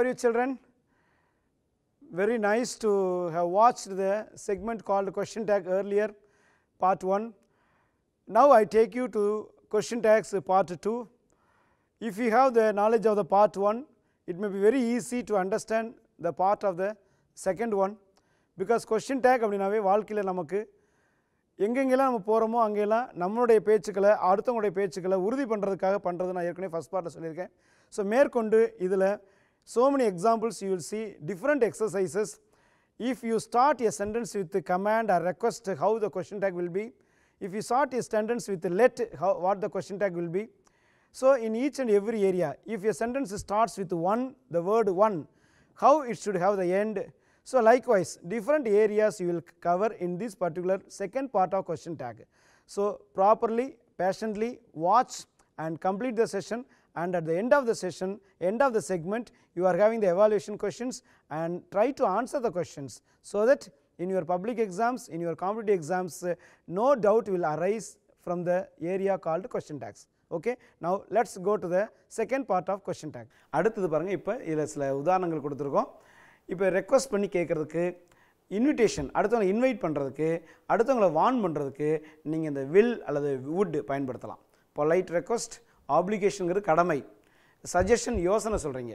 are you children? Very nice to have watched the segment called question tag earlier part 1. Now I take you to question tags part 2. If you have the knowledge of the part 1, it may be very easy to understand the part of the second one because question question tag அப்படின்னாவே வாழ்க்கையில் நமக்கு எங்கெங்கெல்லாம் நம்ம போகிறோமோ அங்கெல்லாம் நம்மளுடைய பேச்சுக்களை அடுத்தவங்களுடைய பேச்சுக்களை உறுதி பண்ணுறதுக்காக பண்ணுறது நான் ஏற்கனவே ஃபஸ்ட் பார்ட்டில் சொல்லியிருக்கேன் ஸோ மேற்கொண்டு இதில் so many examples you will see different exercises. If you start a sentence with the command or request how the question tag will be, if you start a sentence with let how, what the question tag will be. So, in each and every area if a sentence starts with one the word one how it should have the end. So, likewise different areas you will cover in this particular second part of question tag. So, properly patiently watch and complete the session and at the end of the session, end of the segment, you are having the evaluation questions and try to answer the questions. So, that in your public exams, in your competitive exams, uh, no doubt will arise from the area called question tags. Okay now let's go to the second part of question tag அடுத்தது பாருங்கள் இப்போ இதில் சில உதாரணங்கள் கொடுத்துருக்கோம் இப்போ request பண்ணி கேட்குறதுக்கு இன்விடேஷன் அடுத்தவங்களை இன்வைட் பண்ணுறதுக்கு அடுத்தவங்களை வார்ன் பண்ணுறதுக்கு நீங்கள் இந்த வில் அல்லது வுட் பயன்படுத்தலாம் பொலைட் ரெக்வஸ்ட் ஆப்ளிகேஷனுங்கிறது கடமை சஜஷன் யோசனை சொல்கிறீங்க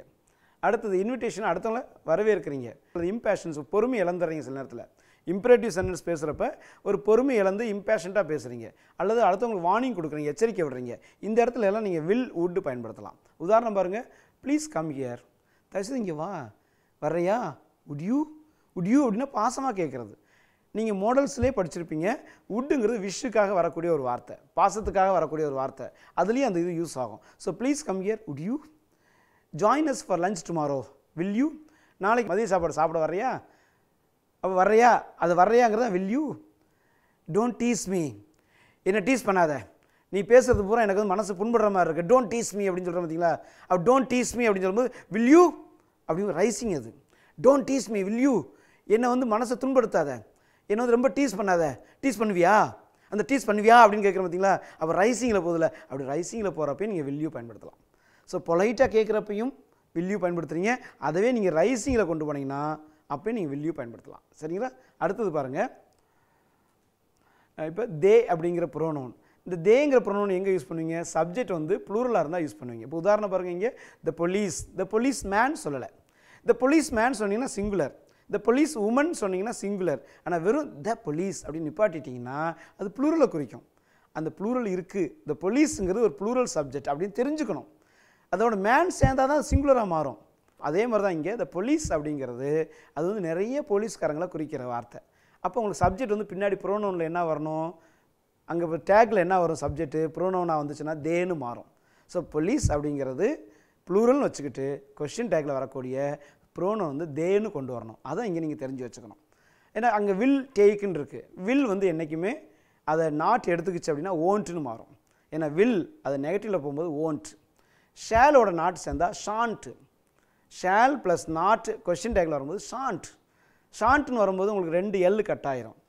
அடுத்தது இன்விடேஷன் அடுத்தவங்கள வரவேற்கிறீங்க இம்பேஷன்ஸ் பொறுமை இழந்துறீங்க சில நேரத்தில் இம்பரேட்டிவ் சென்டென்ஸ் பேசுகிறப்ப ஒரு பொறுமை இழந்து இம்பேஷண்ட்டாக பேசுகிறீங்க அல்லது அடுத்தவங்களுக்கு வார்னிங் கொடுக்குறீங்க எச்சரிக்கை விடுறீங்க இந்த இடத்துல எல்லாம் நீங்கள் வில் உட்டு பயன்படுத்தலாம் உதாரணம் பாருங்கள் ப்ளீஸ் கம் ஹியர் தயவுசெய்து இங்கே வா வர்றையா உட் யூ அப்படின்னா பாசமாக கேட்குறது நீங்கள் மோடல்ஸ்லேயே படிச்சிருப்பீங்க உட்டுங்கிறது விஷுக்காக வரக்கூடிய ஒரு வார்த்தை பாசத்துக்காக வரக்கூடிய ஒரு வார்த்தை அதுலேயும் அந்த இது யூஸ் ஆகும் so please come here would you join us for lunch tomorrow will you நாளைக்கு மதிய சாப்பாடு சாப்பிட வரையா அப்போ வர்றையா அது வர்றையாங்கிறத will you don't tease me என்னை டீஸ் பண்ணாத நீ பேசுறது பூரா எனக்கு வந்து மனசு புண்படுற மாதிரி இருக்குது டோன்ட் டீஸ் மீ அப்படின்னு சொல்கிற பார்த்தீங்களா அப்போ டோன்ட் டீஸ் மீ அப்படின்னு சொல்லும்போது வில் யூ அப்படின்னு ரைசிங் அது don't tease me will you என்னை வந்து மனசை துன்படுத்தாத என்ன வந்து ரொம்ப டீஸ் பண்ணாத டீஸ் பண்ணுவியா அந்த டீஸ் பண்ணுவியா அப்படின்னு கேட்குற பார்த்தீங்களா அப்போ ரைசிங்கில் போதில் அப்படி ரைசிங்கில் போகிறப்பையும் நீங்கள் வெல்யூ பயன்படுத்தலாம் ஸோ பொலைட்டாக கேட்குறப்பையும் வெல்யூ பயன்படுத்துகிறீங்க அதவே நீங்கள் ரைசிங்கில் கொண்டு போனீங்கன்னா அப்போயும் நீங்கள் வெல்யூ பயன்படுத்தலாம் சரிங்களா அடுத்தது பாருங்கள் இப்போ தே அப்படிங்கிற புரோனோன் இந்த தேங்கிற ப்ரோனோன் எங்கே யூஸ் பண்ணுவீங்க சப்ஜெக்ட் வந்து ப்ளூரலாக இருந்தால் யூஸ் பண்ணுவீங்க இப்போ உதாரணம் பாருங்கள் இங்கே the police the police man சொல்லலை த போலீஸ் மேன் சொன்னீங்கன்னா சிங்குலர் இந்த போலீஸ் உமன் சொன்னீங்கன்னா சிங்குலர் ஆனால் வெறும் த போலீஸ் அப்படின்னு நிப்பாட்டிட்டிங்கன்னா அது ப்ளூரலை குறிக்கும் அந்த ப்ளூரல் இருக்குது இந்த போலீஸுங்கிறது ஒரு ப்ளூரல் சப்ஜெக்ட் அப்படின்னு தெரிஞ்சுக்கணும் அதோட மேன் சேர்ந்தால் தான் சிங்குலராக மாறும் அதே மாதிரி தான் இங்கே இந்த போலீஸ் அப்படிங்கிறது அது வந்து நிறைய போலீஸ்காரங்களை குறிக்கிற வார்த்தை அப்போ உங்களுக்கு சப்ஜெக்ட் வந்து பின்னாடி ப்ரோனோனில் என்ன வரணும் அங்கே டேக்கில் என்ன வரும் சப்ஜெக்ட்டு ப்ரோனோனாக வந்துச்சுன்னா தேன்னு மாறும் ஸோ போலீஸ் அப்படிங்கிறது ப்ளூரல்னு வச்சுக்கிட்டு கொஷின் டேக்கில் வரக்கூடிய ப்ரோனை வந்து தேன்னு கொண்டு வரணும் அதான் இங்கே நீங்கள் தெரிஞ்சு வச்சுக்கணும் ஏன்னா அங்கே வில் டேக்குன்னு இருக்குது வில் வந்து என்றைக்குமே அதை நாட் எடுத்துக்கிச்சு அப்படின்னா ஓன்ட்டுன்னு மாறும் ஏன்னா வில் அதை நெகட்டிவில் போகும்போது ஓன்ட் ஷேலோட நாட் சேர்ந்தால் shan't shall plus not question டேக்கில் வரும்போது ஷான்ட் ஷான்ட்னு வரும்போது உங்களுக்கு ரெண்டு எல் கட் ஆயிரும்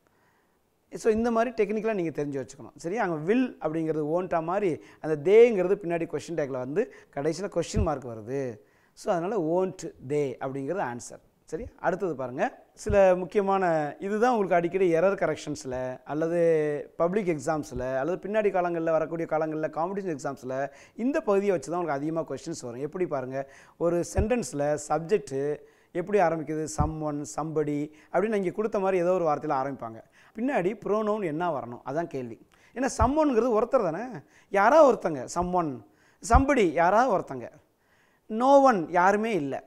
ஸோ இந்த மாதிரி டெக்னிக்கலாக நீங்கள் தெரிஞ்சு வச்சுக்கணும் சரியா அங்கே வில் அப்படிங்கிறது ஓன்ட்டா மாதிரி அந்த தேங்கிறது பின்னாடி கொஷின் டேக்கில் வந்து கடைசியில் கொஷின் மார்க் வருது ஸோ அதனால் ஓன்ட் தே அப்படிங்கிறது ஆன்சர் சரி அடுத்தது பாருங்கள் சில முக்கியமான இதுதான் உங்களுக்கு அடிக்கடி எரர் கரெக்ஷன்ஸில் அல்லது பப்ளிக் எக்ஸாம்ஸில் அல்லது பின்னாடி காலங்களில் வரக்கூடிய காலங்களில் காம்படிஷன் எக்ஸாம்ஸில் இந்த பகுதியை வச்சு தான் உங்களுக்கு அதிகமாக கொஸ்டின்ஸ் வரும் எப்படி பாருங்கள் ஒரு சென்டென்ஸில் சப்ஜெக்ட்டு எப்படி ஆரம்பிக்குது சம் ஒன் சம்படி அப்படின்னு இங்கே கொடுத்த மாதிரி ஏதோ ஒரு வார்த்தையில் ஆரம்பிப்பாங்க பின்னாடி ப்ரோனோன் என்ன வரணும் அதான் கேள்வி ஏன்னா சம் ஒன்ங்கிறது ஒருத்தர் தானே யாராவது ஒருத்தங்க சம் ஒன் சம்படி யாராவது ஒருத்தங்க நோ ஒன் யாருமே இல்லை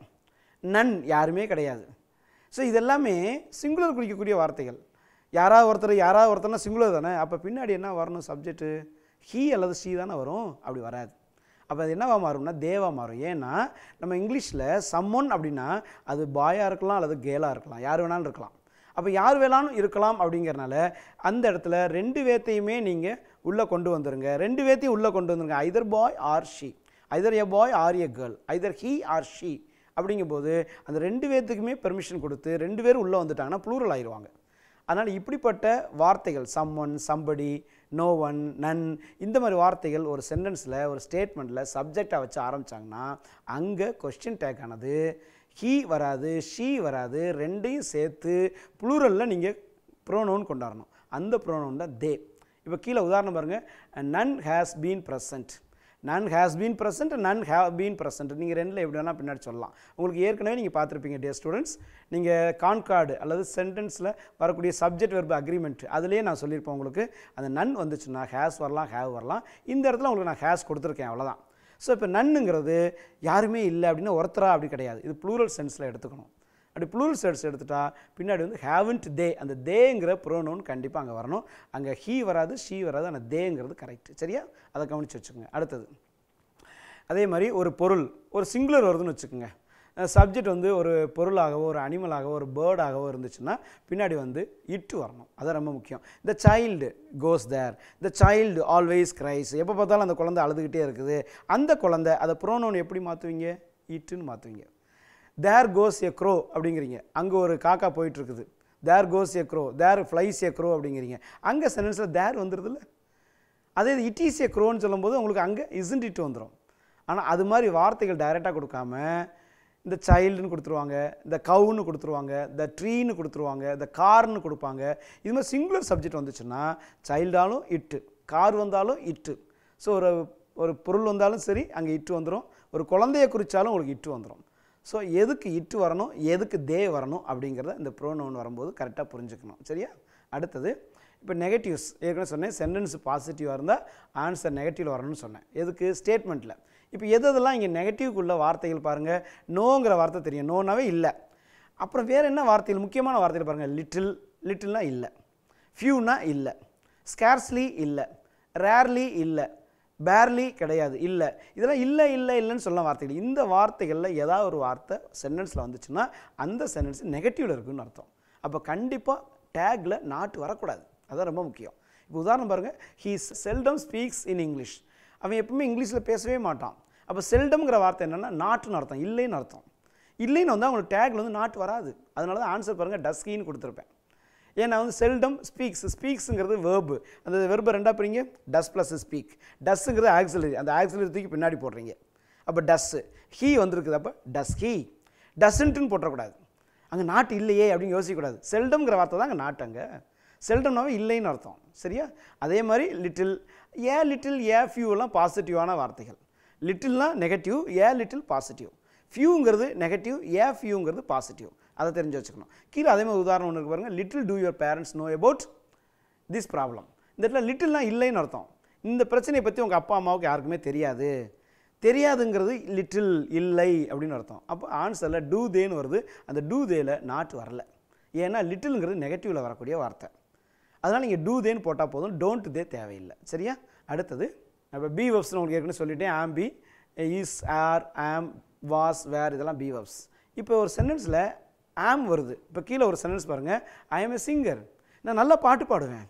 நன் யாருமே கிடையாது ஸோ இதெல்லாமே சிங்குலர் குறிக்கக்கூடிய வார்த்தைகள் யாராவது ஒருத்தர் யாராவது ஒருத்தர்னா சிங்குலர் தானே அப்போ பின்னாடி என்ன வரணும் சப்ஜெக்ட்டு ஹீ அல்லது ஷீ தானே வரும் அப்படி வராது அப்போ அது என்னவா மாறும்னா தேவாக மாறும் ஏன்னா நம்ம இங்கிலீஷில் சம்மொன் அப்படின்னா அது பாயாக இருக்கலாம் அல்லது கேலாக இருக்கலாம் யார் வேணாலும் இருக்கலாம் அப்போ யார் வேணாலும் இருக்கலாம் அப்படிங்கிறனால அந்த இடத்துல ரெண்டு வேத்தையுமே நீங்கள் உள்ளே கொண்டு வந்துருங்க ரெண்டு வேத்தையும் உள்ளே கொண்டு வந்துருங்க either boy or she either a boy or a girl either he or she அப்படிங்கும்போது அந்த ரெண்டு பேர்த்துக்குமே பெர்மிஷன் கொடுத்து ரெண்டு பேர் உள்ளே வந்துட்டாங்கன்னா ப்ளூரல் ஆயிடுவாங்க அதனால் இப்படிப்பட்ட வார்த்தைகள் some one somebody no one none இந்த மாதிரி வார்த்தைகள் ஒரு சென்டென்ஸில் ஒரு ஸ்டேட்மெண்ட்டில் சப்ஜெக்டாக வச்சு ஆரம்பித்தாங்கன்னா அங்கே கொஸ்டின் டேக் ஆனது ஹீ வராது ஷீ வராது ரெண்டையும் சேர்த்து ப்ளூரலில் நீங்கள் ப்ரோனோன் கொண்டாடணும் அந்த ப்ரோனோன் தான் தே இப்போ கீழே உதாரணம் பாருங்கள் none has been present none has been present none have been present நீங்கள் ரெண்டில் எப்படி வேணால் பின்னாடி சொல்லலாம் உங்களுக்கு ஏற்கனவே நீங்கள் பார்த்துருப்பீங்க டே ஸ்டூடெண்ட்ஸ் நீங்கள் கான்கார்டு அல்லது சென்டென்ஸில் வரக்கூடிய சப்ஜெக்ட் வெர்பு அக்ரிமெண்ட் அதுலேயே நான் சொல்லியிருப்பேன் உங்களுக்கு அந்த நன் வந்துச்சுன்னா ஹேஸ் வரலாம் ஹேவ் வரலாம் இந்த இடத்துல உங்களுக்கு நான் ஹேஸ் கொடுத்துருக்கேன் அவ்வளோதான் ஸோ இப்போ நன்னுங்கிறது யாருமே இல்லை அப்படின்னு ஒருத்தரா அப்படி கிடையாது இது ப்ளூரல் சென்ஸில் எடுத்துக்கணும் அப்படி ப்ளூரல் செர்ட்ஸ் எடுத்துட்டா பின்னாடி வந்து ஹேவன்ட் தே அந்த தேங்கிற ப்ரோனோன் கண்டிப்பாக அங்கே வரணும் அங்கே ஹீ வராது ஷீ வராது ஆனால் தேங்கிறது கரெக்ட் சரியா அதை கவனித்து வச்சுக்கோங்க அடுத்தது அதே மாதிரி ஒரு பொருள் ஒரு சிங்குலர் வருதுன்னு வச்சுக்கோங்க சப்ஜெக்ட் வந்து ஒரு பொருளாகவோ ஒரு அனிமலாகவோ ஒரு பேர்டாகவோ இருந்துச்சுன்னா பின்னாடி வந்து இட்டு வரணும் அது ரொம்ப முக்கியம் இந்த சைல்டு கோஸ் தேர் இந்த சைல்டு ஆல்வேஸ் கிரைஸ் எப்போ பார்த்தாலும் அந்த குழந்தை அழுதுகிட்டே இருக்குது அந்த குழந்தை அதை ப்ரோனோன் எப்படி மாற்றுவீங்க இட்டுன்னு மாற்றுவீங்க தேர் கோஸ் எ க்ரோ அப்படிங்கிறீங்க அங்கே ஒரு காக்கா போயிட்டுருக்குது there goes a crow there flies a crow அப்படிங்கிறீங்க அங்கே சென்டென்ஸில் தேர் வந்துடுதுல்ல அதே இது இட் இஸ் எ க்ரோன்னு சொல்லும்போது உங்களுக்கு அங்கே இசன்ட் இட் வந்துடும் ஆனால் அது மாதிரி வார்த்தைகள் டைரெக்டாக கொடுக்காம இந்த சைல்டுன்னு கொடுத்துருவாங்க இந்த கவுன்னு கொடுத்துருவாங்க த ட்ரீன்னு கொடுத்துருவாங்க இந்த கார்னு கொடுப்பாங்க இது மாதிரி சிங்குலர் சப்ஜெக்ட் வந்துச்சுன்னா சைல்டாலும் இட்டு கார் வந்தாலும் இட்டு ஸோ ஒரு ஒரு பொருள் வந்தாலும் சரி அங்கே இட்டு வந்துடும் ஒரு குழந்தைய குறித்தாலும் உங்களுக்கு இட்டு வந்துடும் ஸோ எதுக்கு இட்டு வரணும் எதுக்கு தே வரணும் அப்படிங்கிறத இந்த ப்ரோனோன் வரும்போது கரெக்டாக புரிஞ்சுக்கணும் சரியா அடுத்தது இப்போ நெகட்டிவ்ஸ் ஏற்கனவே சொன்னேன் சென்டென்ஸ் பாசிட்டிவாக இருந்தால் ஆன்சர் நெகட்டிவில் வரணும்னு சொன்னேன் எதுக்கு ஸ்டேட்மெண்ட்டில் இப்போ எது எதெல்லாம் இங்கே நெகட்டிவ்க்குள்ள வார்த்தைகள் பாருங்கள் நோங்கிற வார்த்தை தெரியும் நோனாவே இல்லை அப்புறம் வேறு என்ன வார்த்தைகள் முக்கியமான வார்த்தைகள் பாருங்கள் லிட்டில் லிட்டில்னால் இல்லை ஃபியூனா இல்லை ஸ்கேர்ஸ்லி இல்லை ரேர்லி இல்லை பேர்லி கிடையாது இல்லை இதெல்லாம் இல்லை இல்லை இல்லைன்னு சொல்ல வார்த்தைகள் இந்த வார்த்தைகளில் ஏதாவது ஒரு வார்த்தை சென்டென்ஸில் வந்துச்சுன்னா அந்த சென்டென்ஸ் நெகட்டிவில் இருக்குன்னு அர்த்தம் அப்போ கண்டிப்பாக டேக்கில் நாட்டு வரக்கூடாது அதுதான் ரொம்ப முக்கியம் இப்போ உதாரணம் பாருங்கள் he seldom speaks in English அவன் எப்பவுமே இங்கிலீஷில் பேசவே மாட்டான் அப்போ செல்டம்ங்கிற வார்த்தை என்னென்னா நாட்டுன்னு அர்த்தம் இல்லைன்னு அர்த்தம் இல்லைன்னு வந்து அவங்களுக்கு டேக்கில் வந்து நாட்டு வராது அதனால தான் ஆன்சர் பாருங்கள் டஸ்கின்னு கொடுத்துருப்பேன் ஏன்னா வந்து செல்டம் ஸ்பீக்ஸ் ஸ்பீக்ஸுங்கிறது வேர்பு அந்த வெர்பை ரெண்டாக போகிறீங்க டஸ் ப்ளஸ் ஸ்பீக் டஸ்ஸுங்கிறது ஆக்சிலரி அந்த ஆக்சிலரி தூக்கி பின்னாடி போடுறீங்க அப்போ டஸ்ஸு ஹீ வந்திருக்குது அப்போ டஸ் ஹீ டஸ்ன்ட்டுன்னு போட்டக்கூடாது அங்கே நாட்டு இல்லையே அப்படின்னு யோசிக்கக்கூடாது செல்டம்ங்கிற வார்த்தை தான் அங்கே நாட்டு அங்கே செல்டம்னாவே இல்லைன்னு அர்த்தம் சரியா அதே மாதிரி லிட்டில் ஏ லிட்டில் ஏ ஃபியூலாம் பாசிட்டிவான வார்த்தைகள் லிட்டில்னால் நெகட்டிவ் ஏ லிட்டில் பாசிட்டிவ் ஃபியூங்கிறது நெகட்டிவ் ஏ ஃபியூங்கிறது பாசிட்டிவ் அதை தெரிஞ்சு வச்சுக்கணும் கீழே அதே மாதிரி உதாரணம் ஒன்று பாருங்கள் little do your parents know about this problem இந்த இடத்துல லிட்டில்லாம் இல்லைன்னு அர்த்தம் இந்த பிரச்சனையை பற்றி உங்கள் அப்பா அம்மாவுக்கு யாருக்குமே தெரியாது தெரியாதுங்கிறது லிட்டில் இல்லை அப்படின்னு அர்த்தம் அப்போ ஆன்சரில் டூ தேன்னு வருது அந்த டூ தேல நாட் வரல ஏன்னா லிட்டிலுங்கிறது நெகட்டிவில் வரக்கூடிய வார்த்தை அதனால் நீங்கள் டூ தேன்னு போட்டால் போதும் டோன்ட் தே தேவையில்லை சரியா அடுத்தது இப்போ பி வப்ஸ் உங்களுக்கு ஏற்கனவே சொல்லிட்டேன் am be is are am was were இதெல்லாம் பி வப்ஸ் இப்போ ஒரு சென்டென்ஸில் ஆம் வருது இப்போ கீழே ஒரு சென்டென்ஸ் பாருங்கள் ஐ எம் ஏ சிங்கர் நான் நல்லா பாட்டு பாடுவேன்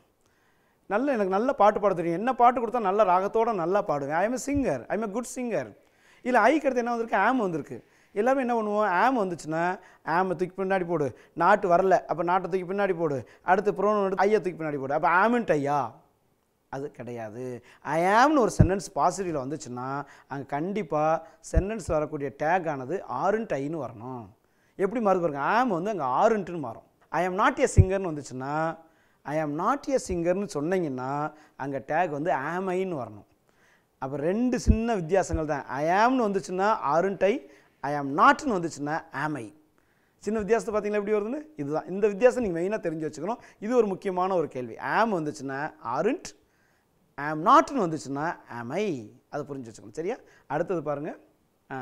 நல்ல எனக்கு நல்ல பாட்டு பாட தெரியும் என்ன பாட்டு கொடுத்தா நல்ல ராகத்தோடு நல்லா பாடுவேன் I am a singer I am a good singer இல்லை ஐக்கு என்ன வந்திருக்கு ஆம் வந்திருக்கு எல்லாமே என்ன பண்ணுவோம் ஆம் வந்துச்சுன்னா ஆமை தூக்கி பின்னாடி போடு நாட்டு வரல அப்போ நாட்டை தூக்கி பின்னாடி போடு அடுத்து புரோணம் ஐயா தூக்கி பின்னாடி போடு அப்போ ஆமின்ட்டு ஐயா அது கிடையாது ஐ ஆம்னு ஒரு சென்டென்ஸ் பாசிட்டிவில் வந்துச்சுன்னா அங்கே கண்டிப்பாக சென்டென்ஸ் வரக்கூடிய டேக் ஆனது ஆறுன்ட் ஐன்னு வரணும் எப்படி மாறுது பாருங்க ஆம் வந்து அங்கே ஆறுன்ட்டு மாறும் ஐ ஆம் நாட் ஏ சிங்கர்னு வந்துச்சுன்னா ஐ ஆம் நாட் ஏ சிங்கர்னு சொன்னீங்கன்னா அங்கே டேக் வந்து ஆமைன்னு வரணும் அப்போ ரெண்டு சின்ன வித்தியாசங்கள் தான் ஐ ஆம்னு வந்துச்சுன்னா ஆருண்டை ஐ ஆம் நாட்னு வந்துச்சுன்னா ஆமை சின்ன வித்தியாசத்தை பார்த்தீங்களா எப்படி வருதுன்னு இதுதான் இந்த வித்தியாசம் நீங்கள் மெயினாக தெரிஞ்சு வச்சுக்கணும் இது ஒரு முக்கியமான ஒரு கேள்வி ஆம் வந்துச்சுன்னா ஆருண்ட் ஆம் நாட்னு வந்துச்சுன்னா ஆமை அதை புரிஞ்சு வச்சுக்கணும் சரியா அடுத்தது பாருங்கள்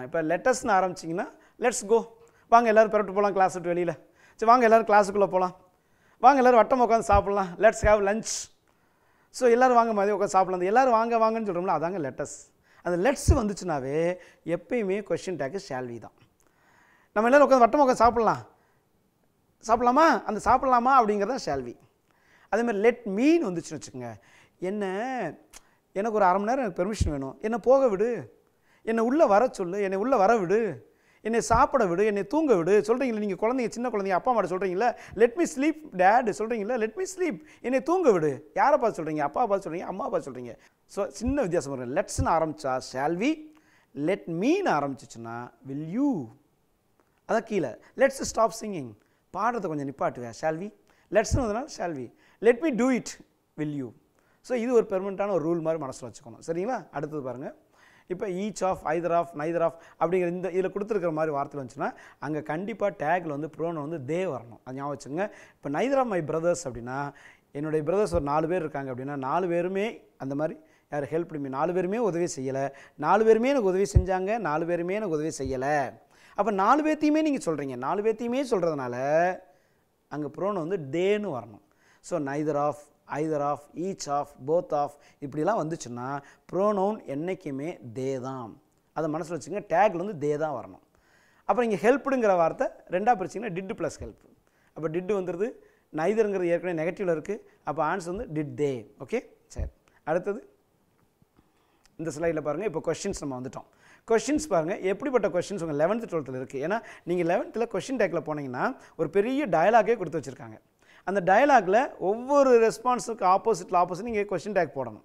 இப்போ லெட்டஸ்ன்னு ஆரம்பிச்சிங்கன்னா லெட்ஸ் கோ வாங்க எல்லோரும் பிறட்டு போகலாம் கிளாஸ் விட்டு வெளியில் சரி வாங்க எல்லோரும் கிளாஸுக்குள்ளே போகலாம் வாங்க எல்லோரும் வட்டம் உட்காந்து சாப்பிட்லாம் லெட்ஸ் ஹேவ் லஞ்ச் ஸோ எல்லோரும் வாங்க மாதிரி உட்காந்து சாப்பிட்லாம் எல்லோரும் வாங்க வாங்கன்னு சொல்கிறோம்ல அதாங்க லெட்டஸ் அந்த லெட்ஸ் வந்துச்சுனாவே எப்பயுமே கொஷின் டேக்கு ஷேல்வி தான் நம்ம எல்லோரும் உட்காந்து வட்டம் உட்காந்து சாப்பிட்லாம் சாப்பிட்லாமா அந்த சாப்பிட்லாமா அப்படிங்கிறதான் ஷேல்வி அதேமாதிரி லெட் மீன் வந்துச்சுன்னு வச்சுக்கோங்க என்ன எனக்கு ஒரு அரை மணி நேரம் எனக்கு பெர்மிஷன் வேணும் என்னை போக விடு என்னை உள்ளே வர சொல்லு என்னை உள்ளே வர விடு என்னை சாப்பிட விடு என்னை தூங்க விடு சொல்கிறீங்களே நீங்கள் குழந்தைங்க சின்ன குழந்தைங்க அப்பா அம்மா சொல்கிறீங்களா லெட் மீ ஸ்லீப் டேட் சொல்கிறீங்களா லெட் மீ ஸ்லீப் என்னை தூங்க விடு யாரை பார்த்து சொல்கிறீங்க அப்பா பார்த்து சொல்கிறீங்க அம்மா பார்த்து சொல்கிறீங்க ஸோ சின்ன வித்தியாசம் பாருங்கள் லெட்ஸ்னு ஆரம்பித்தா ஷால்வி லெட் மீன் ஆரம்பிச்சிச்சுன்னா வில் யூ அதான் கீழே லெட்ஸ் ஸ்டாப் சிங்கிங் பாடுறதை கொஞ்சம் நிப்பாட்டுவேன் ஷால்வி லெட்ஸ்னு வந்ததுனால shall we let me do it will you so இது ஒரு பெர்மனண்ட்டான ஒரு ரூல் மாதிரி மனசில் வச்சுக்கணும் சரிங்களா அடுத்தது பாருங்கள் இப்போ each of either of neither of அப்படிங்கிற இந்த இதில் கொடுத்துருக்குற மாதிரி வார்த்தை வந்துச்சுன்னா அங்கே கண்டிப்பாக டேக்கில் வந்து ப்ரோனை வந்து தே வரணும் அது ஞாபகம் வச்சுங்க இப்போ நைதர் ஆஃப் மை பிரதர்ஸ் அப்படின்னா என்னுடைய பிரதர்ஸ் ஒரு நாலு பேர் இருக்காங்க அப்படின்னா நாலு பேருமே அந்த மாதிரி யார் ஹெல்ப் பண்ணி நாலு பேருமே உதவி செய்யலை நாலு பேருமே எனக்கு உதவி செஞ்சாங்க நாலு பேருமே எனக்கு உதவி செய்யலை அப்போ நாலு பேர்த்தையுமே நீங்கள் சொல்கிறீங்க நாலு பேர்த்தையுமே சொல்கிறதுனால அங்கே ப்ரோனை வந்து டேன்னு வரணும் so neither of either of each of both of இப்படிலாம் வந்துச்சுன்னா ப்ரோனவுன் என்றைக்குமே தே தான் அதை மனசில் வச்சுங்க டேக்ல வந்து தே தான் வரணும் அப்புறம் இங்கே ஹெல்ப்புங்கிற வார்த்தை ரெண்டாக பிரிச்சிங்கன்னா டிட்டு ப்ளஸ் ஹெல்ப் அப்போ டிட்டு வந்துடுது நைதருங்கிறது ஏற்கனவே நெகட்டிவில் இருக்குது அப்போ ஆன்சர் வந்து டிட் தே ஓகே சரி அடுத்தது இந்த ஸ்லைடில் பாருங்கள் இப்போ கொஷின்ஸ் நம்ம வந்துட்டோம் கொஷின்ஸ் பாருங்கள் எப்படிப்பட்ட கொஷின்ஸ் உங்கள் லெவன்த்து டுவெல்த்தில் இருக்குது ஏன்னா நீங்கள் லெவன்த்தில் கொஷின் டேக்கில் போனீங்கன்னா ஒரு பெரிய டயலாகே கொடுத்து வச்சுருக்காங்க அந்த டயலாகில் ஒவ்வொரு ரெஸ்பான்ஸுக்கு ஆப்போசிட்டில் ஆப்போசிட் நீங்கள் கொஷின் டேக் போடணும்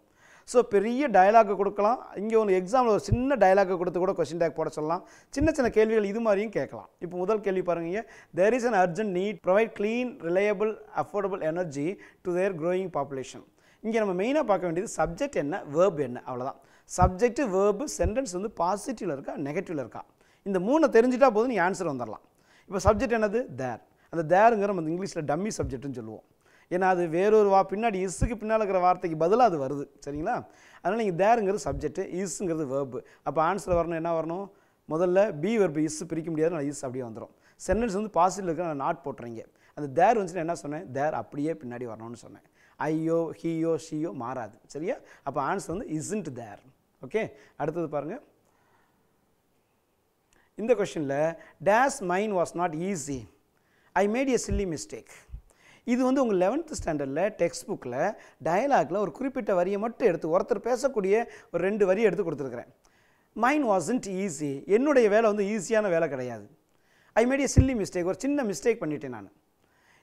ஸோ பெரிய டயலாகை கொடுக்கலாம் இங்கே ஒன்று எக்ஸாமில் ஒரு சின்ன டயலாகை கொடுத்து கூட கொஸ்டின் டேக் போட சொல்லலாம் சின்ன சின்ன கேள்விகள் இது மாதிரியும் கேட்கலாம் இப்போ முதல் கேள்வி பாருங்க there is an urgent need provide clean reliable affordable energy to their growing population இங்கே நம்ம மெயினாக பார்க்க வேண்டியது சப்ஜெக்ட் என்ன வேர்ப் என்ன அவ்வளோதான் சப்ஜெக்ட் வேர்பு சென்டென்ஸ் வந்து பாசிட்டிவில் இருக்கா நெகட்டிவில் இருக்கா இந்த மூணை தெரிஞ்சிட்டா போதும் நீ ஆன்சர் வந்துடலாம் இப்போ சப்ஜெக்ட் என்னது தேர் அந்த தேருங்கிற நம்ம இங்கிலீஷில் டம்மி சப்ஜெக்ட்னு சொல்லுவோம் ஏன்னா அது வேறொரு வா பின்னாடி இஸ்ஸுக்கு பின்னால் இருக்கிற வார்த்தைக்கு பதிலாக அது வருது சரிங்களா அதனால் நீங்கள் தேருங்கிறது சப்ஜெக்ட்டு இஸ்ஸுங்கிறது வேர்பு அப்போ ஆன்சரில் வரணும் என்ன வரணும் முதல்ல பி வெர்பு இஸ் பிரிக்க முடியாது நான் இஸ் அப்படியே வந்துடும் சென்டென்ஸ் வந்து பாசிட்டிவ் இருக்கிற நான் நாட் போட்டுறீங்க அந்த தேர் வந்துச்சுன்னா என்ன சொன்னேன் தேர் அப்படியே பின்னாடி வரணும்னு சொன்னேன் ஐயோ ஹீயோ ஷீயோ மாறாது சரியா அப்போ ஆன்சர் வந்து இஸ்ன்ட் தேர் ஓகே அடுத்தது பாருங்கள் இந்த கொஷனில் டேஸ் மைண்ட் was not easy I made a silly mistake இது வந்து உங்கள் லெவன்த்து ஸ்டாண்டர்டில் டெக்ஸ்ட் புக்கில் டயலாகில் ஒரு குறிப்பிட்ட வரியை மட்டும் எடுத்து ஒருத்தர் பேசக்கூடிய ஒரு ரெண்டு வரியை எடுத்து கொடுத்துருக்குறேன் மைன் வாசன்ட் ஈஸி என்னுடைய வேலை வந்து ஈஸியான வேலை கிடையாது I made a silly mistake ஒரு சின்ன மிஸ்டேக் பண்ணிட்டேன் நான்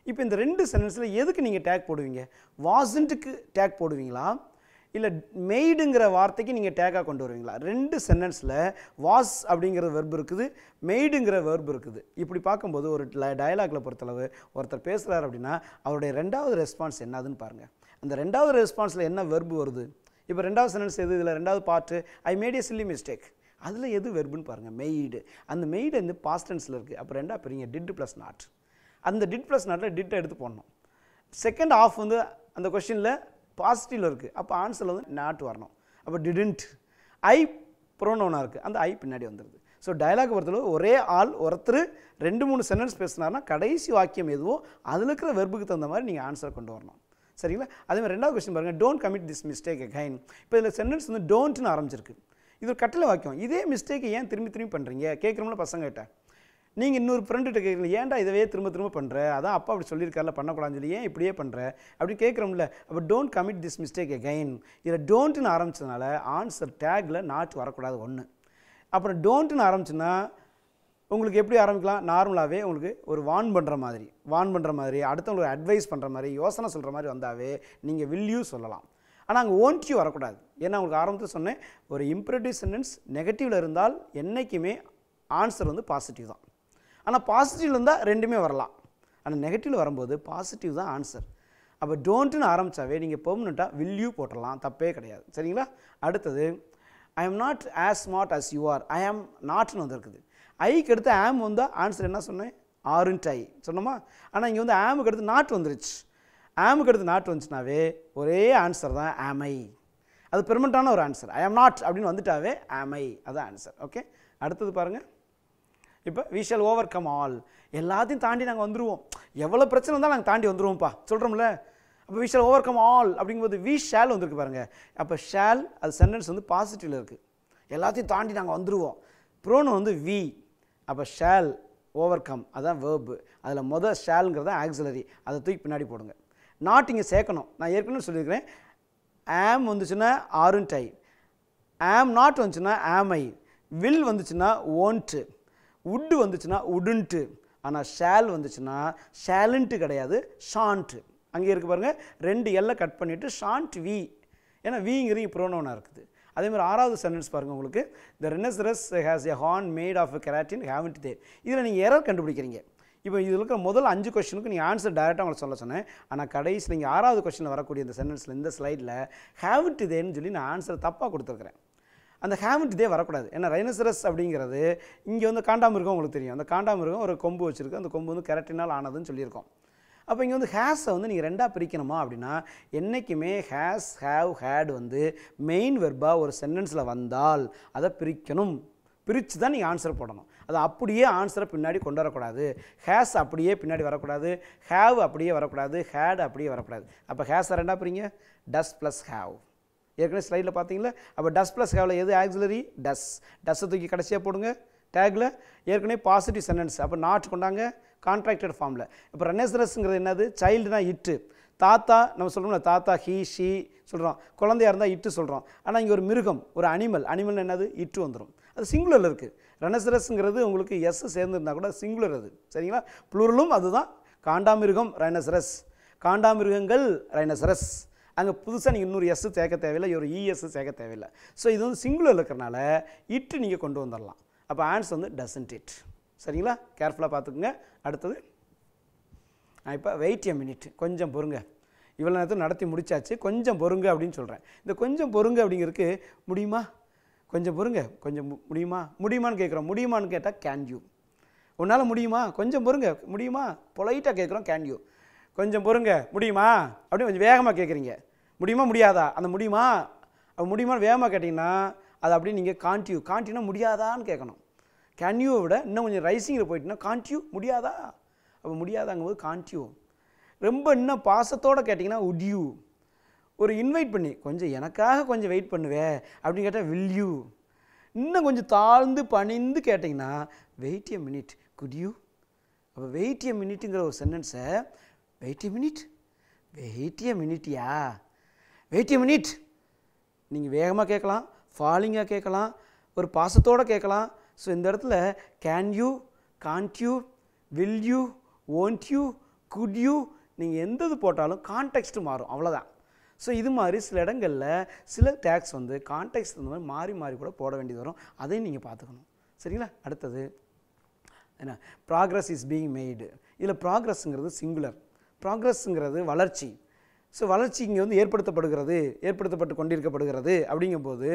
இப்போ இந்த ரெண்டு சென்டென்ஸில் எதுக்கு நீங்கள் டேக் போடுவீங்க வாசன்ட்டுக்கு டேக் போடுவீங்களா இல்லை மெய்டுங்கிற வார்த்தைக்கு நீங்கள் டேக்காக கொண்டு வருவீங்களா ரெண்டு சென்டென்ஸில் வாஸ் அப்படிங்கிற வெர்பு இருக்குது மெய்டுங்கிற வெர்பு இருக்குது இப்படி பார்க்கும்போது ஒரு டயலாக்ல பொறுத்தளவு ஒருத்தர் பேசுகிறார் அப்படின்னா அவருடைய ரெண்டாவது ரெஸ்பான்ஸ் என்னதுன்னு பாருங்கள் அந்த ரெண்டாவது ரெஸ்பான்ஸில் என்ன வெர்பு வருது இப்போ ரெண்டாவது சென்டென்ஸ் எது இதில் ரெண்டாவது part I made a silly mistake அதில் எது வெர்புன்னு பாருங்கள் மெய்டு அந்த மெய்டு வந்து பாஸ்டன்ஸில் இருக்குது அப்போ ரெண்டா பெரிய டிட் ப்ளஸ் நாட் அந்த டிட் ப்ளஸ் நாட்டில் டிட்டை எடுத்து போடணும் செகண்ட் ஆஃப் வந்து அந்த கொஷினில் பாசிட்டிவில் இருக்குது அப்போ ஆன்சரில் வந்து நாட் வரணும் அப்போ டிடென்ட் ஐ ப்ரோனோனாக இருக்குது அந்த ஐ பின்னாடி வந்துடுது ஸோ டைலாக் பொறுத்தளவு ஒரே ஆள் ஒருத்தர் ரெண்டு மூணு சென்டென்ஸ் பேசினார்னா கடைசி வாக்கியம் எதுவோ அதில் இருக்கிற வெர்புக்கு தகுந்த மாதிரி நீங்கள் ஆன்சரை கொண்டு வரணும் சரிங்களா அதே மாதிரி ரெண்டாவது கொஸ்டின் பாருங்கள் don't commit this mistake again இப்போ இதில் சென்டென்ஸ் வந்து டோன்ட்னு ஆரம்பிச்சிருக்கு இது ஒரு கட்டளை வாக்கியம் இதே மிஸ்டேக் ஏன் திரும்பி திரும்பி பண்ணுறீங்க கேட்குறோம்ல பசங்ககிட்ட நீங்கள் இன்னொரு ஃப்ரெண்டுகிட்ட கேட்குறீங்க ஏன்டா இதவே திரும்ப திரும்ப பண்ணுற அதான் அப்பா அப்படி சொல்லியிருக்காருல பண்ணக்கூடாதுன்னு சொல்லி ஏன் இப்படியே பண்ணுற அப்படின்னு கேட்குறோம்ல அப்போ don't commit this mistake again இதில் டோன்ட்னு ஆரம்பிச்சதுனால ஆன்சர் டேக்கில் நாட் வரக்கூடாது ஒன்று அப்புறம் டோன்ட்னு ஆரம்பிச்சுன்னா உங்களுக்கு எப்படி ஆரம்பிக்கலாம் நார்மலாகவே உங்களுக்கு ஒரு வான் பண்ணுற மாதிரி வான் பண்ணுற மாதிரி அடுத்தவங்களுக்கு அட்வைஸ் பண்ணுற மாதிரி யோசனை சொல்கிற மாதிரி வந்தாவே நீங்கள் வில்யூ சொல்லலாம் ஆனால் அங்கே ஓன்ட்யூ வரக்கூடாது ஏன்னா உங்களுக்கு ஆரம்பத்தில் சொன்னேன் ஒரு இம்ப்ரெட்டிவ் சென்டென்ஸ் நெகட்டிவில் இருந்தால் என்றைக்குமே ஆன்சர் வந்து பாசிட்டிவ் தான் ஆனால் பாசிட்டிவ் இருந்தால் ரெண்டுமே வரலாம் ஆனால் நெகட்டிவ் வரும்போது பாசிட்டிவ் தான் ஆன்சர் அப்போ டோன்ட்னு ஆரம்பித்தாவே நீங்கள் பெர்மனெண்ட்டாக வில்யூ போட்டலாம் தப்பே கிடையாது சரிங்களா அடுத்தது I am not as smart as you are I am நாட்னு வந்துருக்குது ஐக்கு எடுத்து ஆம் வந்தால் ஆன்சர் என்ன சொன்னேன் ஆறுன்ட்டு ஐ சொன்னோமா ஆனால் இங்கே வந்து ஆமுக்கு அடுத்து நாட் வந்துருச்சு ஆமுக்கு அடுத்து நாட் வந்துச்சுனாவே ஒரே ஆன்சர் தான் ஆமை அது பெர்மனண்ட்டான ஒரு ஆன்சர் ஐ ஆம் நாட் அப்படின்னு வந்துட்டாவே ஆமை அதுதான் ஆன்சர் ஓகே அடுத்தது பாருங்கள் இப்போ we shall overcome all எல்லாத்தையும் தாண்டி நாங்கள் வந்துடுவோம் எவ்வளோ பிரச்சனை வந்தால் நாங்கள் தாண்டி வந்துடுவோம்ப்பா சொல்கிறோம்ல அப்போ we shall overcome all அப்படிங்கும்போது வி ஷேல் வந்திருக்கு பாருங்கள் அப்போ ஷால் அது சென்டென்ஸ் வந்து பாசிட்டிவில் இருக்குது எல்லாத்தையும் தாண்டி நாங்கள் வந்துடுவோம் ப்ரோனு வந்து வி அப்போ ஷேல் ஓவர் கம் அதுதான் வேர்பு அதில் மொதல் ஷேலுங்கிறது தான் ஆக்சிலரி அதை தூக்கி பின்னாடி போடுங்க நாட் இங்கே சேர்க்கணும் நான் ஏற்கனவே சொல்லியிருக்கிறேன் ஆம் வந்துச்சுன்னா ஆர்ன்ட் டை ஆம் நாட் வந்துச்சுன்னா ஆம் ஐ வில் வந்துச்சுன்னா ஓன்ட்டு உட்டு வந்துச்சுன்னா உடுன்ட்டு ஆனால் ஷேல் வந்துச்சுன்னா ஷேலுன்ட்டு கிடையாது ஷான்ட்டு அங்கே இருக்குது பாருங்கள் ரெண்டு எல்லை கட் பண்ணிவிட்டு ஷான்ட் வி ஏன்னா விங்கிறது ப்ரோனோனாக இருக்குது அதேமாதிரி ஆறாவது சென்டென்ஸ் பாருங்கள் உங்களுக்கு the rhinoceros has a horn made of keratin haven't there இதில் நீங்கள் எரர் கண்டுபிடிக்கிறீங்க இப்போ இதில் இருக்கிற முதல் அஞ்சு கொஸ்டினுக்கு நீங்கள் ஆன்சர் டேரெக்டாக உங்களை சொல்ல சொன்னேன் ஆனால் கடைசி நீங்கள் ஆறாவது கொஸ்டினில் வரக்கூடிய இந்த சென்டென்ஸில் இந்த ஸ்லைடில் ஹேவ் டு சொல்லி நான் ஆன்சர் தப்பாக கொடுத்துருக்குறேன் அந்த ஹேமிட் இதே வரக்கூடாது ஏன்னா ரைனசரஸ் அப்படிங்கிறது இங்கே வந்து காண்டாமிருகம் உங்களுக்கு தெரியும் அந்த காண்டாமிருகம் ஒரு கொம்பு வச்சுருக்கு அந்த கொம்பு வந்து கெரட்டினால் ஆனதுன்னு சொல்லியிருக்கோம் அப்போ இங்கே வந்து ஹேஸை வந்து நீங்கள் ரெண்டாக பிரிக்கணுமா அப்படின்னா என்றைக்குமே ஹேஸ் ஹாவ் ஹேட் வந்து மெயின் வெர்பாக ஒரு சென்டென்ஸில் வந்தால் அதை பிரிக்கணும் பிரித்து தான் நீங்கள் ஆன்சர் போடணும் அது அப்படியே ஆன்சரை பின்னாடி கொண்டு வரக்கூடாது ஹேஸ் அப்படியே பின்னாடி வரக்கூடாது ஹேவ் அப்படியே வரக்கூடாது ஹேட் அப்படியே வரக்கூடாது அப்போ ஹேஸை ரெண்டாக பிரிங்க டஸ் ப்ளஸ் ஹேவ் ஏற்கனவே ஸ்லைடில் பார்த்தீங்களா அப்போ டஸ் ப்ளஸ் ஹேவில் எது ஆக்சிலரி டஸ் டஸ்ஸை தூக்கி கடைசியாக போடுங்க டேக்கில் ஏற்கனவே பாசிட்டிவ் சென்டென்ஸ் அப்போ நாட் கொண்டாங்க கான்ட்ராக்டட் ஃபார்மில் இப்போ ரெனசரஸ்ங்கிறது என்னது சைல்டுனா இட்டு தாத்தா நம்ம சொல்கிறோம்ல தாத்தா ஹீ ஷீ சொல்கிறோம் குழந்தையாக இருந்தால் இட்டு சொல்கிறோம் ஆனால் இங்கே ஒரு மிருகம் ஒரு அனிமல் அனிமல் என்னது இட்டு வந்துடும் அது சிங்குலரில் இருக்குது ரெனசரஸ்ங்கிறது உங்களுக்கு எஸ் சேர்ந்துருந்தா கூட சிங்குலர் அது சரிங்களா ப்ளூரலும் அதுதான் காண்டாமிருகம் ரைனசரஸ் காண்டாமிருகங்கள் ரைனசரஸ் அங்கே புதுசாக நீங்கள் இன்னொரு எஸ் சேர்க்க தேவையில்லை ஒரு இஎஸ் e சேர்க்க தேவையில்லை ஸோ இது வந்து சிங்குலர் இருக்கிறனால இட்டு நீங்கள் கொண்டு வந்துடலாம் அப்போ ஆன்ஸ் வந்து டசன்ட் இட் சரிங்களா கேர்ஃபுல்லாக பார்த்துக்குங்க அடுத்தது இப்போ வெயிட் ஏ மினிட் கொஞ்சம் பொறுங்க இவ்வளோ நேரத்தில் நடத்தி முடித்தாச்சு கொஞ்சம் பொறுங்க அப்படின்னு சொல்கிறேன் இந்த கொஞ்சம் பொறுங்க அப்படிங்கிறதுக்கு முடியுமா கொஞ்சம் பொறுங்க கொஞ்சம் முடியுமா முடியுமான்னு கேட்குறோம் முடியுமான்னு கேட்டால் கேன் யூ உன்னால் முடியுமா கொஞ்சம் பொறுங்க முடியுமா பொலைட்டாக கேட்குறோம் கேன் யூ கொஞ்சம் பொறுங்க முடியுமா அப்படின்னு கொஞ்சம் வேகமாக கேட்குறீங்க முடியுமா முடியாதா அந்த முடியுமா முடியுமா வேகமாக கேட்டிங்கன்னா அது அப்படியே நீங்கள் கான்டியூ காண்டியூனா முடியாதான்னு கேட்கணும் கேன்யூவை விட இன்னும் கொஞ்சம் ரைசிங்கில் போயிட்டுனா காண்டியூ முடியாதா அப்போ முடியாதாங்கும்போது காண்டியூ ரொம்ப இன்னும் பாசத்தோடு கேட்டிங்கன்னா உட்யூ ஒரு இன்வைட் பண்ணி கொஞ்சம் எனக்காக கொஞ்சம் வெயிட் பண்ணுவேன் அப்படின்னு கேட்டால் வில்யூ இன்னும் கொஞ்சம் தாழ்ந்து பணிந்து கேட்டிங்கன்னா வெயிட் எ மினிட் குடியூ அப்போ வெயிட் எ மினிட்டுங்கிற ஒரு சென்டென்ஸை wait a minute wait a மினிட்டியா வெயிட் எ மினிட் நீங்கள் வேகமாக கேட்கலாம் ஃபாலிங்காக கேட்கலாம் ஒரு பாசத்தோடு கேட்கலாம் ஸோ இந்த இடத்துல can you can't you will you won't you could you நீங்கள் எந்த இது போட்டாலும் கான்டெக்ஸ்ட் மாறும் அவ்வளோதான் ஸோ இது மாதிரி சில இடங்களில் சில டேக்ஸ் வந்து கான்டெக்ட் இந்த மாதிரி மாறி மாறி கூட போட வேண்டியது வரும் அதையும் நீங்கள் பார்த்துக்கணும் சரிங்களா அடுத்தது என்ன ப்ராக்ரஸ் இஸ் பீங் மேய்டு இதில் ப்ராக்ரஸ்ங்கிறது சிங்குலர் ப்ராக்ரஸ்ங்கிறது வளர்ச்சி ஸோ வளர்ச்சி இங்கே வந்து ஏற்படுத்தப்படுகிறது ஏற்படுத்தப்பட்டு கொண்டிருக்கப்படுகிறது அப்படிங்கும்போது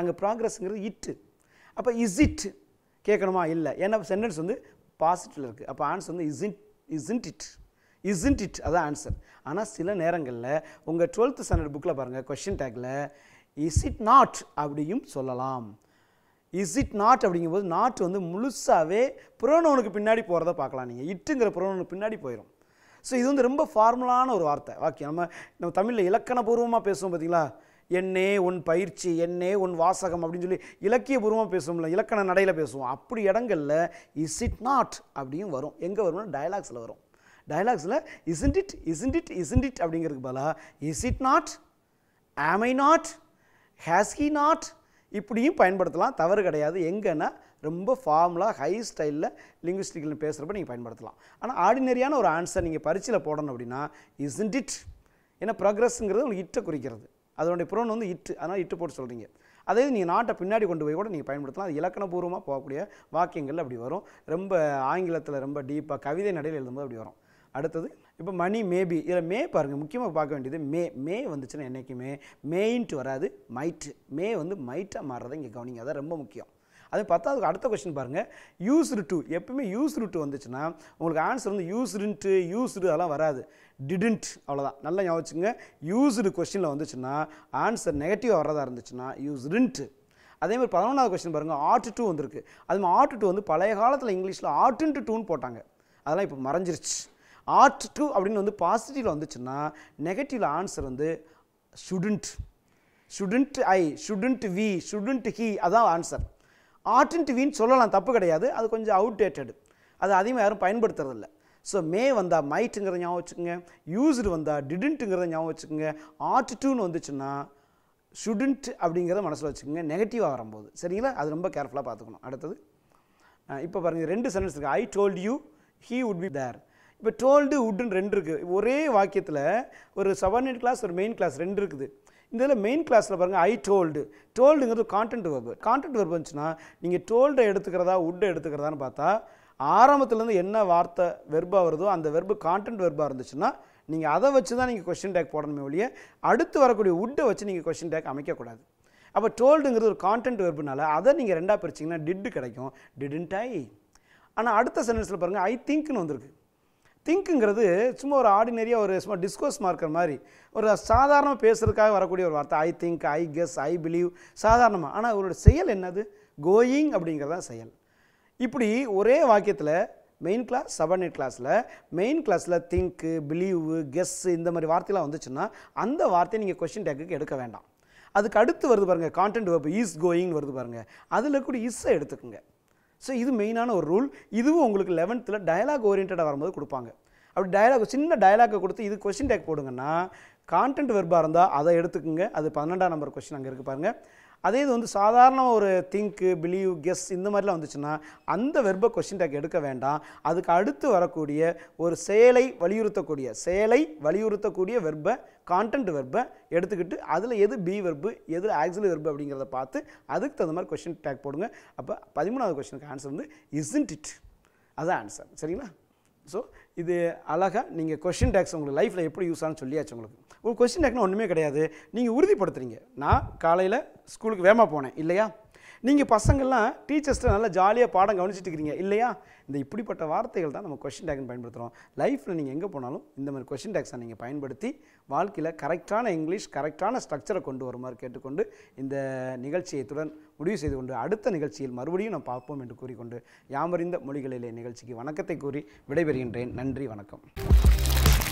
அங்கே ப்ராக்ரஸ்ங்கிறது இட்டு அப்போ இஸ் இட் கேட்கணுமா இல்லை ஏன்னா சென்டென்ஸ் வந்து பாசிட்டிவில் இருக்குது அப்போ ஆன்சர் வந்து is it isn't it isn't it அதான் ஆன்சர் ஆனால் சில நேரங்களில் உங்கள் டுவெல்த் ஸ்டாண்டர்ட் புக்கில் பாருங்கள் கொஷின் டேக்கில் இஸ் இட் நாட் அப்படியும் சொல்லலாம் இஸ் இட் நாட் அப்படிங்கும்போது நாட் வந்து முழுசாகவே புரோனோனுக்கு பின்னாடி போகிறத பார்க்கலாம் நீங்கள் இட்டுங்கிற புரோனோனுக்கு பின்னாடி போயிடும் ஸோ இது வந்து ரொம்ப ஃபார்மலான ஒரு வார்த்தை வாக்கியம் நம்ம நம்ம தமிழில் இலக்கணபூர்வமாக பேசுவோம் பார்த்தீங்களா என்னே உன் பயிற்சி என்னே உன் வாசகம் அப்படின்னு சொல்லி இலக்கியபூர்வமாக பேசுவோம்ல இலக்கண நடையில் பேசுவோம் அப்படி இடங்களில் இஸ் இட் நாட் அப்படியும் வரும் எங்கே வரும்னா டயலாக்ஸில் வரும் டயலாக்ஸில் isn't it isn't it isn't it அப்படிங்கிறதுக்கு பதிலாக is it not am I not has he not இப்படியும் பயன்படுத்தலாம் தவறு கிடையாது எங்கன்னா ரொம்ப ஃபார்முலாக ஹை ஸ்டைலில் லிங்குஸ்டிக்கில் பேசுகிறப்ப நீங்கள் பயன்படுத்தலாம் ஆனால் ஆர்டினரியான ஒரு ஆன்சர் நீங்கள் பரீட்சையில் போடணும் அப்படின்னா இன்ட் இட் ஏன்னா ப்ரோக்ரஸ்ங்கிறது உங்களுக்கு இட்டை குறிக்கிறது அதனுடைய புரோன் வந்து இட்டு அதனால் இட்டு போட்டு சொல்கிறீங்க அதே நீங்கள் நாட்டை பின்னாடி கொண்டு போய் கூட நீங்கள் பயன்படுத்தலாம் அது இலக்கணபூர்வமாக போகக்கூடிய வாக்கியங்கள் அப்படி வரும் ரொம்ப ஆங்கிலத்தில் ரொம்ப டீப்பாக கவிதை நடையில் எழுதும்போது அப்படி வரும் அடுத்தது இப்போ மணி மேபி இதில் மே பாருங்கள் முக்கியமாக பார்க்க வேண்டியது மே மே வந்துச்சுன்னா என்றைக்குமே மேயின்ட்டு வராது மைட்டு மே வந்து மைட்டாக மாறுறதை இங்கே கவனிங்க அதான் ரொம்ப முக்கியம் அது பத்தாவதுக்கு அடுத்த கொஸ்டின் பாருங்கள் யூஸ்டு டு எப்பவுமே யூஸ்டு டு வந்துச்சுன்னா உங்களுக்கு ஆன்சர் வந்து யூஸ்டுன்ட்டு யூஸ்டு அதெல்லாம் வராது டிடன்ட் அவ்வளோதான் நல்லா ஞாபகம் யூஸ்டு கொஸ்டினில் வந்துச்சுன்னா ஆன்சர் நெகட்டிவ் வர்றதா இருந்துச்சுன்னா யூஸ்டுன்ட்டு அதே மாதிரி பதினொன்றாவது கொஸ்டின் பாருங்கள் ஆர்ட் டூ வந்திருக்கு அது ஆர்ட் டூ வந்து பழைய காலத்தில் இங்கிலீஷில் ஆர்ட்டுன்ட்டு டூன்னு போட்டாங்க அதெல்லாம் இப்போ மறைஞ்சிருச்சு ஆர்ட் டூ அப்படின்னு வந்து பாசிட்டிவில் வந்துச்சுன்னா நெகட்டிவில் ஆன்சர் வந்து shouldn't shouldn't I shouldn't we shouldn't he அதான் ஆன்சர் ஆர்டின் வீன்னு சொல்லலாம் தப்பு கிடையாது அது கொஞ்சம் அவுடேட்டடு அது அதிகமாக யாரும் பயன்படுத்துறதில்ல ஸோ மே வந்தால் மைட்டுங்கிறத ஞாபகம் வச்சுக்கோங்க யூஸ்டு வந்தால் டிடன்ட்டுங்கிறத ஞாபகம் வச்சுக்கோங்க ஆர்ட் டூன்னு வந்துச்சுன்னா ஷுடன்ட் அப்படிங்கிறத மனசில் வச்சுக்கோங்க நெகட்டிவாக வரும்போது சரிங்களா அது ரொம்ப கேர்ஃபுல்லாக பார்த்துக்கணும் அடுத்தது இப்போ பாருங்கள் ரெண்டு சென்டென்ஸ் இருக்குது I told you he would be there இப்போ டோல்டு உட்னு ரெண்டு இருக்குது ஒரே வாக்கியத்தில் ஒரு செவன் எயிட் கிளாஸ் ஒரு மெயின் கிளாஸ் ரெண்டு இருக்குது இதில் மெயின் கிளாஸில் பாருங்கள் ஐ டோல்டு டோல்டுங்கிறது கான்டென்ட் வெர்பு கான்டென்ட் வெர்பு வந்துச்சுன்னா நீங்கள் டோல்டை எடுத்துக்கிறதா உட்டை எடுத்துக்கிறதான்னு பார்த்தா ஆரம்பத்துலேருந்து என்ன வார்த்தை வெர்பாக வருதோ அந்த வெர்பு கான்டென்ட் வெர்பாக இருந்துச்சுன்னா நீங்கள் அதை வச்சு தான் நீங்கள் கொஷின் டேக் போடணுமே ஒழிய அடுத்து வரக்கூடிய உட்டை வச்சு நீங்கள் கொஷின் டேக் அமைக்கக்கூடாது அப்போ டோல்டுங்கிறது ஒரு கான்டென்ட் வெர்புனால அதை நீங்கள் ரெண்டாக பிரிச்சிங்கன்னா டிட்டு கிடைக்கும் டிடன்ட் ஐ ஆனால் அடுத்த சென்டென்ஸில் பாருங்கள் ஐ திங்க்னு வந்திருக்கு திங்க்குங்கிறது சும்மா ஒரு ஆர்டினரியாக ஒரு சும்மா டிஸ்கோஸ் மார்க்கர் மாதிரி ஒரு சாதாரணமாக பேசுகிறதுக்காக வரக்கூடிய ஒரு வார்த்தை I think I guess I believe சாதாரணமாக ஆனால் அவரோட செயல் என்னது கோயிங் அப்படிங்கிறது தான் செயல் இப்படி ஒரே வாக்கியத்தில் மெயின் கிளாஸ் செவன் எயிட் கிளாஸில் மெயின் கிளாஸில் திங்க்கு பிலீவு கெஸ்ஸு இந்த மாதிரி வார்த்தையெல்லாம் வந்துச்சுன்னா அந்த வார்த்தையை நீங்கள் கொஷின் டேக்குக்கு எடுக்க வேண்டாம் அதுக்கு அடுத்து வருது பாருங்கள் கான்டென்ட் வெப் இஸ் கோயிங் வருது பாருங்கள் அதில் கூட இஸ்ஸை எடுத்துக்கோங்க ஸோ இது மெயினான ஒரு ரூல் இதுவும் உங்களுக்கு லெவன்த்தில் டயலாக் ஓரியன்டாக வரும்போது கொடுப்பாங்க அப்படி டயலாக் சின்ன டயலாக கொடுத்து இது கொஸ்டின் டேக் போடுங்கன்னா கான்டென்ட் வெர்பாக இருந்தால் அதை எடுத்துக்கோங்க அது பன்னெண்டாம் நம்பர் கொஸ்டின் அங்கே இருக்குது பாருங்கள் அதே இது வந்து சாதாரண ஒரு திங்க்கு பிலீவ் கெஸ் இந்த மாதிரிலாம் வந்துச்சுன்னா அந்த வெர்பை கொஷின் டேக் எடுக்க வேண்டாம் அதுக்கு அடுத்து வரக்கூடிய ஒரு செயலை வலியுறுத்தக்கூடிய செயலை வலியுறுத்தக்கூடிய வெர்பை கான்டென்ட் வெர்பை எடுத்துக்கிட்டு அதில் எது பி வெர்பு எது ஆக்சுவலி வெர்பு அப்படிங்கிறத பார்த்து அதுக்கு தகுந்த மாதிரி கொஷின் டேக் போடுங்க அப்போ பதிமூணாவது கொஷனுக்கு ஆன்சர் வந்து இசன்ட் இட் அதுதான் ஆன்சர் சரிங்களா ஸோ இது அழகாக நீங்கள் கொஷின் டேக்ஸ் உங்களுக்கு லைஃப்பில் எப்படி யூஸ் ஆகும் சொல்லியாச்சு உங்களுக்கு ஒரு கொஸ்டின் டேக்னா ஒன்றுமே கிடையாது நீங்கள் உறுதிப்படுத்துறீங்க நான் காலையில் ஸ்கூலுக்கு வேமா போனேன் இல்லையா நீங்கள் பசங்கள்லாம் டீச்சர்ஸ்ட்டு நல்லா ஜாலியாக பாடம் கவனிச்சிட்டு இருக்கிறீங்க இல்லையா இந்த இப்படிப்பட்ட வார்த்தைகள் தான் நம்ம கொஷின் டேக்னு பயன்படுத்துகிறோம் லைஃப்பில் நீங்கள் எங்கே போனாலும் இந்த மாதிரி கொஷின் டேக்ஸை நீங்கள் பயன்படுத்தி வாழ்க்கையில் கரெக்டான இங்கிலீஷ் கரெக்டான ஸ்ட்ரக்சரை கொண்டு வருமாறு கேட்டுக்கொண்டு இந்த நிகழ்ச்சியை இத்துடன் முடிவு செய்து கொண்டு அடுத்த நிகழ்ச்சியில் மறுபடியும் நாம் பார்ப்போம் என்று கூறிக்கொண்டு யாமறிந்த மொழிகளிலே நிகழ்ச்சிக்கு வணக்கத்தை கூறி விடைபெறுகின்றேன் நன்றி வணக்கம்